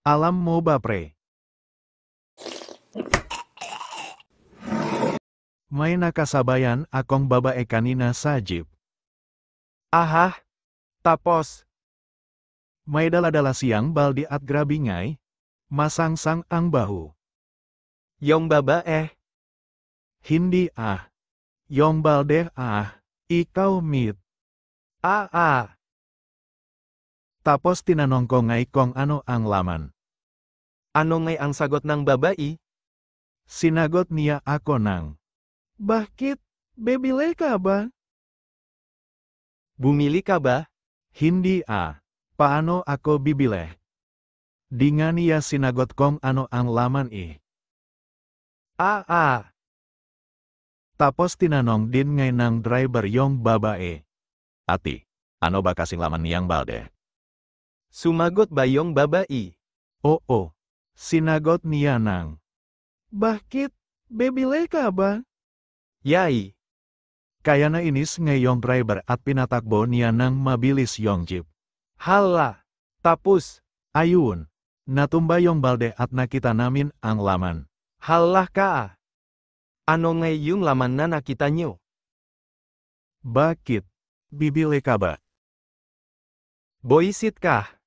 Alam MOBA Pre Main Kasabayan akong baba ekanina sajib. Aha, tapos. May adalah siang baldi at masang-sang ang bahu. Yong baba eh. Hindi ah. Yong balde ah, ikaw mit. Ah ah. Tapos tinanong ko ngay kung ano ang laman. Ano ngay ang sagot ng babae? Sinagot niya ako ng, Bakit? Bebile ka ba? Bumili ka ba? Hindi ah. Paano ako bibili? Di nga niya sinagot kong ano ang laman eh. Ah ah. Tapos tinanong din ngay ng driver yung babae. Ati, ano ba kasing laman niyang balde? Sumagot bayong babai. Oo. Oh, oh. Sinagot niya nang. Bakit? Bebile ka ba? Yai. Kaya na inis ngayong driver at pinatakbo niya nang mabilis yong jeep. Hala. Tapos. Ayun. Natumba yong balde at nakita namin ang laman. Hala ka. Ano ngay laman na nakita nyo? Bakit? Bibili ka ba? Boisit ka.